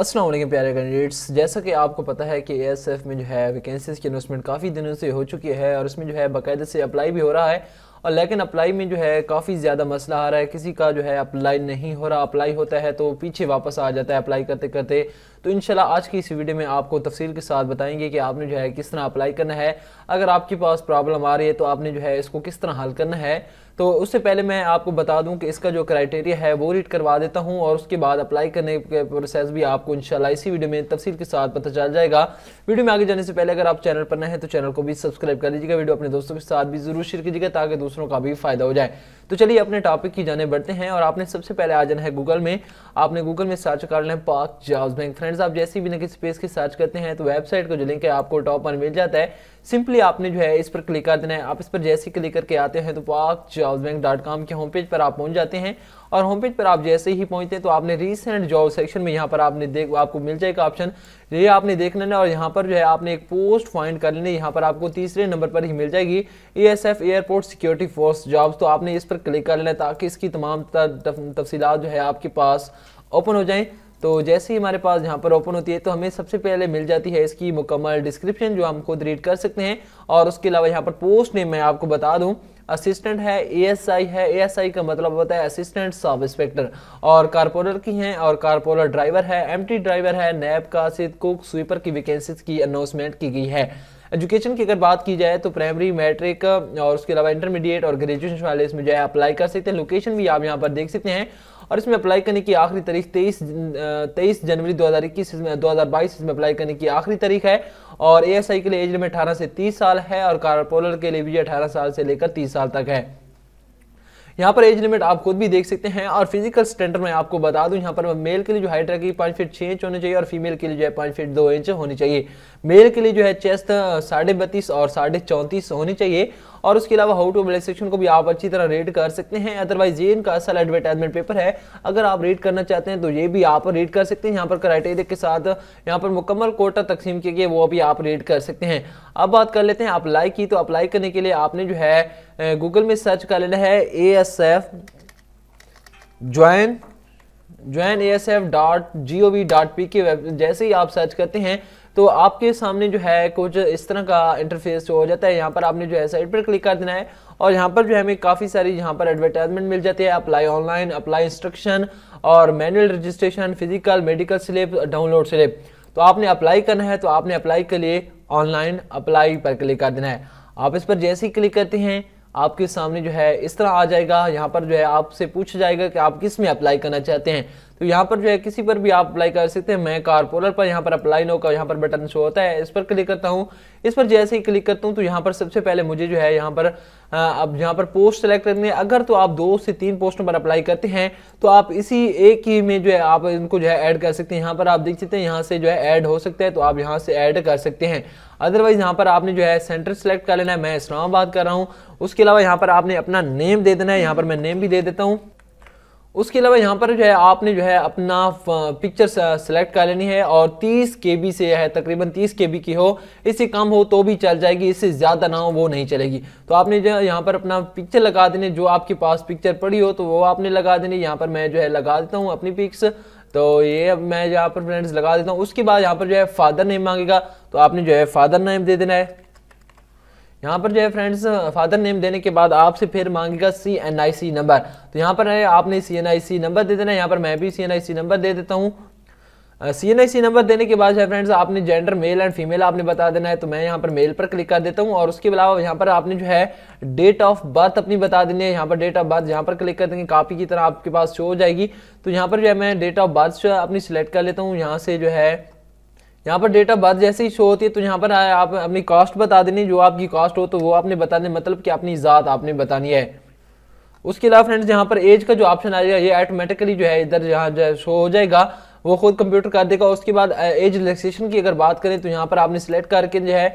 असलम प्यारे कैंडिडेट्स जैसा कि आपको पता है कि एएसएफ में जो है वैकेंसीज की अनाउंसमेंट काफ़ी दिनों से हो चुकी है और उसमें जो है बाकायदे से अप्लाई भी हो रहा है और लेकिन अप्लाई में जो है काफ़ी ज़्यादा मसला आ रहा है किसी का जो है अप्लाई नहीं हो रहा अप्लाई होता है तो पीछे वापस आ जाता है अप्लाई करते करते तो शाला आज की इस वीडियो में आपको तफसील के साथ बताएंगे कि आपने जो है किस तरह अप्लाई करना है अगर आपके पास प्रॉब्लम आ रही है तो आपने जो है इसको किस तरह हल करना है तो उससे पहले मैं आपको बता दूं कि इसका जो क्राइटेरिया है वो रीड करवा देता हूं और उसके बाद अप्लाई करने के प्रोसेस भी आपको इंशाल्लाह इसी वीडियो में तफसील के साथ पता चल जाएगा वीडियो में आगे जाने से पहले अगर आप चैनल पर नए हैं तो चैनल को भी सब्सक्राइब कर लीजिएगा वीडियो अपने दोस्तों के साथ भी जरूर शेयर कीजिएगा ताकि दूसरों का भी फायदा हो जाए तो चलिए अपने टॉपिक की जाने बढ़ते हैं और आपने सबसे पहले आ जाना है गूगल में आपने गूगल में सर्च कर लें पाक जॉब्स बैंक फ्रेंड्स आप जैसे भी ना स्पेस के की सर्च करते हैं तो वेबसाइट को जो लिंक है आपको टॉप पर मिल जाता है सिंपली आपने जो है इस पर क्लिक कर देना है आप इस पर जैसे क्लिक करके आते हैं तो पाक जॉब्स के होम पेज पर आप पहुंच जाते हैं और होम पेज पर आप जैसे ही पहुंचते हैं तो आपने रीसेंट जॉब सेक्शन में यहाँ पर आपने देख आपको मिल जाएगा ऑप्शन ये आपने देख लेना और यहाँ पर जो है आपने एक पोस्ट फाइंड कर लेना यहाँ पर आपको तीसरे नंबर पर ही मिल जाएगी E S F airport security force jobs तो आपने इस पर क्लिक कर लेना ताकि इसकी तमाम तफसीत जो है आपके पास ओपन हो जाएँ तो जैसे ही हमारे पास यहाँ पर ओपन होती है तो हमें सबसे पहले मिल जाती है इसकी मुकम्मल डिस्क्रिप्शन जो हम खुद रीड कर सकते हैं और उसके अलावा यहाँ पर पोस्ट नेम मैं आपको बता दूँ असिस्टेंट है एएसआई है एएसआई का मतलब होता है असिस्टेंट सब इंस्पेक्टर और कारपोरल की हैं और कारपोरल ड्राइवर है एमटी ड्राइवर है नैब सिद्ध कुक स्वीपर की वैकेंसीज की अनाउंसमेंट की गई है एजुकेशन की अगर बात की जाए तो प्राइमरी मैट्रिक और उसके अलावा इंटरमीडिएट और ग्रेजुएशन वाले इसमें जो है अप्लाई कर सकते हैं लोकेशन भी आप यहाँ पर देख सकते हैं और इसमें अप्लाई करने की आखिरी तारीख तेईस तेईस जनवरी दो हज़ार इक्कीस इसमें दो हज़ार बाईस इसमें अप्लाई करने की आखिरी तारीख है और ए के लिए एज लिमिट अठारह से तीस साल है और कारपोलर के लिए भी अठारह साल से लेकर तीस साल तक है यहाँ पर एज लिमिट आप खुद भी देख सकते हैं और फिजिकल स्टैंडर्ड में आपको बता दूं यहाँ पर मेल के लिए जो हाइट रखी पाँच फीट छः इंच होनी चाहिए और फीमेल के लिए जो है पाँच फीट दो इंच होनी चाहिए मेल के लिए जो है चेस्ट साढ़े बत्तीस और साढ़े चौंतीस होनी चाहिए और उसके अलावा हाउ टू सेक्शन को भी आप अच्छी तरह रीड कर सकते हैं अदरवाइज ये इनका असल एडवर्टाइजमेंट पेपर है अगर आप रीड करना चाहते हैं तो ये भी आप रीड कर सकते हैं यहाँ पर क्राइटेरिया के साथ यहाँ पर मुकम्मल कोटा तकसीम किया गया वो भी आप रीड कर सकते हैं अब बात कर लेते हैं अप्लाई की तो अप्लाई करने के लिए आपने जो है गूगल में सर्च कर लेना है A S F join join A S F dot G O V dot P K जैसे ही आप सर्च करते हैं तो आपके सामने जो है कुछ इस तरह का इंटरफेस हो जाता है यहाँ पर आपने जो है साइट पर क्लिक कर देना है और यहाँ पर जो है हमें काफ़ी सारी यहाँ पर एडवर्टाइजमेंट मिल जाती है अप्लाई ऑनलाइन अप्लाई इंस्ट्रक्शन और manual registration physical medical slip download slip तो आपने अप्लाई करना है तो आपने अप्लाई के लिए ऑनलाइन अप्लाई पर क्लिक कर देना है आप इस पर जैसे ही क्लिक करते हैं आपके सामने जो है इस तरह आ जाएगा यहाँ पर जो है आपसे पूछा जाएगा कि आप किस में अप्लाई करना चाहते हैं तो यहाँ पर जो है किसी पर भी आप अप्लाई कर सकते हैं मैं कारपोलर पर यहाँ पर अप्लाई नो का यहाँ पर बटन शो होता है इस पर क्लिक करता हूँ इस पर जैसे ही क्लिक करता हूँ तो यहाँ पर सबसे पहले मुझे जो है यहाँ पर अब यहाँ पर पोस्ट सेलेक्ट करनी है अगर तो आप दो से तीन पोस्टों पर अप्लाई करते हैं तो आप इसी एक ही में जो है आप इनको जो है ऐड कर सकते हैं यहाँ पर आप देख सकते हैं यहाँ से जो है ऐड हो सकता है तो आप यहाँ से ऐड कर सकते हैं अदरवाइज यहाँ पर आपने जो है सेंटर सेलेक्ट कर लेना है मैं इस्लामाबाद कर रहा हूँ उसके अलावा यहाँ पर आपने अपना नेम दे देना है यहाँ पर मैं नेम भी दे देता हूँ उसके अलावा यहाँ पर जो है आपने जो है अपना पिक्चर सेलेक्ट कर लेनी है और 30 के बी से है तकरीबन 30 के बी की हो इससे कम हो तो भी चल जाएगी इससे ज़्यादा ना हो वो नहीं चलेगी तो आपने जो यहाँ पर अपना पिक्चर लगा देने जो आपके पास पिक्चर पड़ी हो तो वो आपने लगा देनी यहाँ पर मैं जो है लगा देता हूँ अपनी पिक्स तो ये अब मैं यहाँ पर फ्रेंड्स लगा देता हूँ उसके बाद यहाँ पर जो है फादर नेम मांगेगा तो आपने जो है फादर नेम दे देना है यहाँ पर जो है फ्रेंड्स फादर नेम देने के बाद आपसे फिर मांगेगा सी एन आई सी नंबर तो यहाँ पर है आपने सी एन आई सी नंबर दे देना यहाँ पर मैं भी सी एन आई सी नंबर दे देता हूँ सी एन आई सी नंबर देने के बाद जो है फ्रेंड्स आपने जेंडर मेल एंड फीमेल आपने बता देना है तो मैं यहाँ पर मेल पर क्लिक कर देता हूँ और उसके अलावा यहाँ पर आपने जो है डेट ऑफ बर्थ अपनी बता देनी है यहाँ पर डेट ऑफ बर्थ यहाँ पर क्लिक कर देंगे कापी की तरह आपके पास शो हो जाएगी तो यहाँ पर जो है मैं डेट ऑफ बर्थ अपनी सिलेक्ट कर लेता हूँ यहाँ से जो है यहाँ पर डेटा बाद जैसे ही शो होती है तो यहाँ पर आप अपनी कॉस्ट बता देनी जो आपकी कॉस्ट हो तो वो आपने बताने मतलब कि अपनी ज़ात आपने बतानी है उसके अलावा फ्रेंड्स यहाँ पर एज का जो ऑप्शन आएगा ये ऑटोमेटिकली जो है इधर यहाँ जो शो हो जाएगा वो खुद कंप्यूटर कर देगा उसके बाद एज रिलैक्सेशन की अगर बात करें तो यहाँ पर आपने सिलेक्ट करके जो है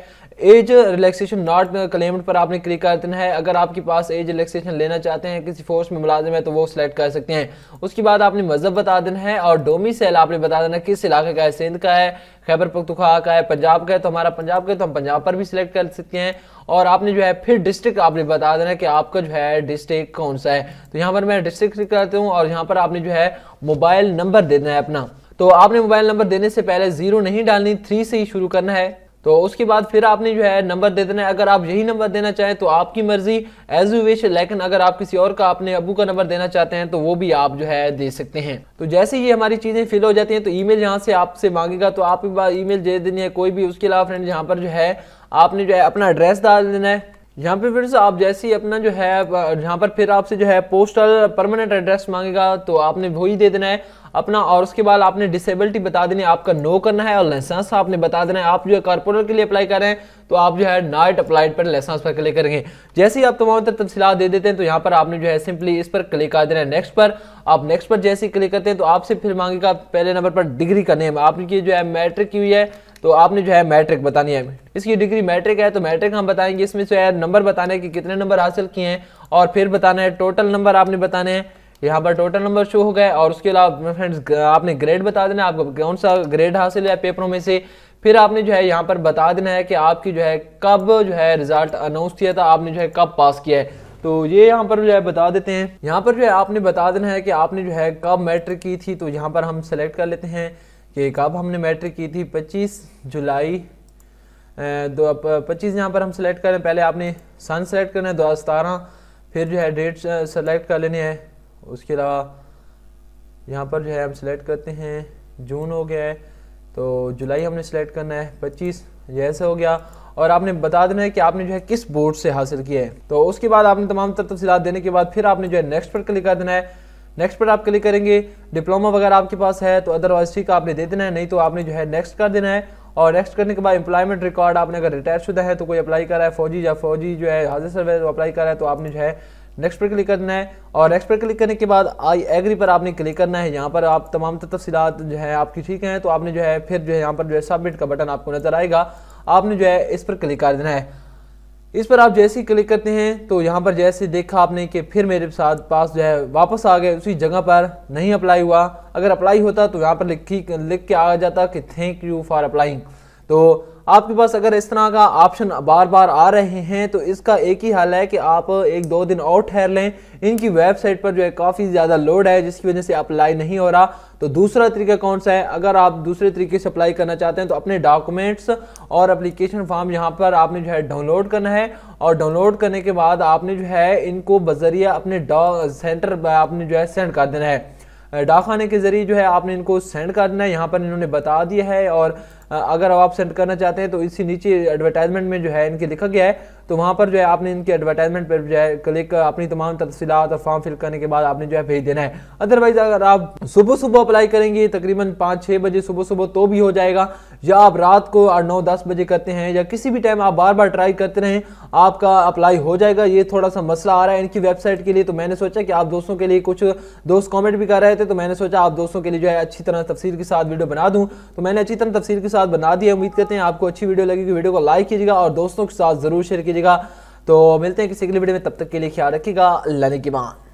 एज रिलैक्सेशन नॉट क्लेम्ड पर आपने क्लिक कर देना है अगर आपके पास एज रिलैक्सेशन लेना चाहते हैं किसी फोर्स में मुलाजिम है तो वो सिलेक्ट कर सकते हैं उसके बाद आपने मजहब बता देना है और डोमी सेल आपने बता देना किस इलाके का है सिंध का है खैबर पख्तुखा का है पंजाब का है तो हमारा पंजाब का है तो हम पंजाब पर भी सिलेक्ट कर सकते हैं और आपने जो है फिर डिस्ट्रिक्ट आपने बता देना कि आपका जो है डिस्ट्रिक्ट कौन सा है तो यहाँ पर मैं डिस्ट्रिक्ट करता हूँ और यहाँ पर आपने जो है मोबाइल नंबर देना है अपना तो आपने मोबाइल नंबर देने से पहले जीरो नहीं डालनी थ्री से ही शुरू करना है तो उसके बाद फिर आपने जो है नंबर दे देना है अगर आप यही नंबर देना चाहें तो आपकी मर्जी एज यू विश लेकिन अगर आप किसी और का अपने अबू का नंबर देना चाहते हैं तो वो भी आप जो है दे सकते हैं तो जैसे ही हमारी चीज़ें फिल हो जाती हैं तो ईमेल यहाँ से आपसे मांगेगा तो आप ई मेल दे देनी है कोई भी उसके अलावा फ्रेंड यहाँ पर जो है आपने जो है अपना एड्रेस डाल देना है यहाँ पे फिर आप जैसे ही अपना जो है यहाँ पर फिर आपसे जो है पोस्टल परमानेंट एड्रेस मांगेगा तो आपने वही दे देना है अपना और उसके बाद आपने डिसेबिलिटी बता देनी है आपका नो करना है और लाइसेंस आपने बता देना है आप जो है कॉर्पोरेट के लिए अप्लाई कर रहे हैं तो आप जो है नाइट अप्लाइड पर लाइसेंस पर क्लिक करेंगे जैसे ही आप तमाम तर तफसीत दे देते हैं तो यहाँ पर आपने जो है सिंपली इस पर क्लिक कर देना है नेक्स्ट पर आप नेक्स्ट पर जैसे ही क्लिक करते हैं तो आपसे फिर मांगेगा पहले नंबर पर डिग्री का नेम आपकी जो है मैट्रिक की हुई है तो आपने जो है मैट्रिक बतानी है इसकी डिग्री मैट्रिक है तो मैट्रिक हम बताएंगे इसमें जो है नंबर बताने कि कितने नंबर हासिल किए हैं और फिर बताना है टोटल नंबर आपने बताने हैं यहाँ पर टोटल नंबर शो हो गए और उसके अलावा फ्रेंड्स आपने ग्रेड बता देना आपको कौन सा ग्रेड हासिल है पेपरों में से फिर आपने जो है यहाँ पर बता देना है कि आपकी जो है कब जो है रिजल्ट अनाउंस किया था आपने जो है कब पास किया है तो ये यहाँ पर जो है बता देते हैं यहाँ पर जो है आपने बता देना है कि आपने जो है कब मैट्रिक की थी तो यहाँ पर हम सेलेक्ट कर लेते हैं कि कब हमने मैट्रिक की थी 25 जुलाई दो पच्चीस यहाँ पर हम सेलेक्ट करें पहले आपने सन सेलेक्ट करना है दो फिर जो है डेट सेलेक्ट कर लेनी है उसके अलावा यहाँ पर जो है हम सिलेक्ट करते हैं जून हो गया है तो जुलाई हमने सेलेक्ट करना है पच्चीस जैसे हो गया और आपने बता देना है कि आपने जो है किस बोर्ड से हासिल किया है तो उसके बाद आपने तमाम तर तफसीत देने के बाद फिर आपने जो है नेक्स्ट पर क्लिक कर देना है नेक्स्ट पर आप क्लिक करेंगे डिप्लोमा वगैरह आपके पास है तो अदरवाइज ठीक आपने दे देना है नहीं तो आपने जो है नेक्स्ट कर देना है और नेक्स्ट करने के बाद एम्प्लॉयमेंट रिकॉर्ड आपने अगर रिटायर शुदा है तो कोई अप्लाई करा है फौजी या फौजी जो है हाजिर सर्वे अप्लाई तो करा है तो आपने जो है नेक्स्ट पर क्लिक करना है और नेक्स्ट पर क्लिक करने के बाद आई एग्री पर आपने क्लिक करना है यहाँ पर आप तमाम तफसीत जो है आपकी ठीक हैं तो आपने जो है फिर जो है यहाँ पर जो है सबमिट का बटन आपको नजर आएगा आपने जो है इस पर क्लिक कर देना है इस पर आप जैसे ही क्लिक करते हैं तो यहाँ पर जैसे देखा आपने कि फिर मेरे साथ पास जो है वापस आ गए उसी जगह पर नहीं अप्लाई हुआ अगर अप्लाई होता तो यहाँ पर लिखी लिख के आ जाता कि थैंक यू फॉर अप्लाइंग तो आपके पास अगर इस तरह का ऑप्शन बार बार आ रहे हैं तो इसका एक ही हल है कि आप एक दो दिन और ठहर लें इनकी वेबसाइट पर जो है काफ़ी ज़्यादा लोड है जिसकी वजह से अप्लाई नहीं हो रहा तो दूसरा तरीका कौन सा है अगर आप दूसरे तरीके से अप्लाई करना चाहते हैं तो अपने डॉक्यूमेंट्स और अप्लीकेशन फॉर्म यहाँ पर आपने जो है डाउनलोड करना है और डाउनलोड करने के बाद आपने जो है इनको बजरिया अपने सेंटर पर आपने जो है सेंड कर देना है डाक खाने के ज़रिए जो है आपने इनको सेंड कर देना है यहाँ पर इन्होंने बता दिया है और अगर आप सेंड करना चाहते हैं तो इसी नीचे एडवर्टाइजमेंट में जो है इनके लिखा गया है तो वहाँ पर जो है आपने इनके एडवर्टाइजमेंट पर जो है क्लिक अपनी तमाम तफसीत और फॉर्म फिल करने के बाद आपने जो है भेज देना है अदरवाइज अगर आप सुबह सुबह अप्लाई करेंगे तकरीबन पाँच छः बजे सुबह सुबह तो भी हो जाएगा या आप रात को आठ नौ दस बजे करते हैं या किसी भी टाइम आप बार बार ट्राई करते रहें आपका अप्लाई हो जाएगा ये थोड़ा सा मसला आ रहा है इनकी वेबसाइट के लिए तो मैंने सोचा कि आप दोस्तों के लिए कुछ दोस्त कॉमेंट भी कर रहे थे तो मैंने सोचा आप दोस्तों के लिए जो है अच्छी तरह तफसील के साथ वीडियो बना दूँ तो मैंने अच्छी तरह तफसील के साथ साथ बना दिया उम्मीद करते हैं आपको अच्छी वीडियो लगेगी वीडियो को लाइक कीजिएगा और दोस्तों के साथ ज़रूर शेयर कीजिएगा तो मिलते हैं किसी अगली वीडियो में तब तक के लिए ख्याल रखिएगा लने की मान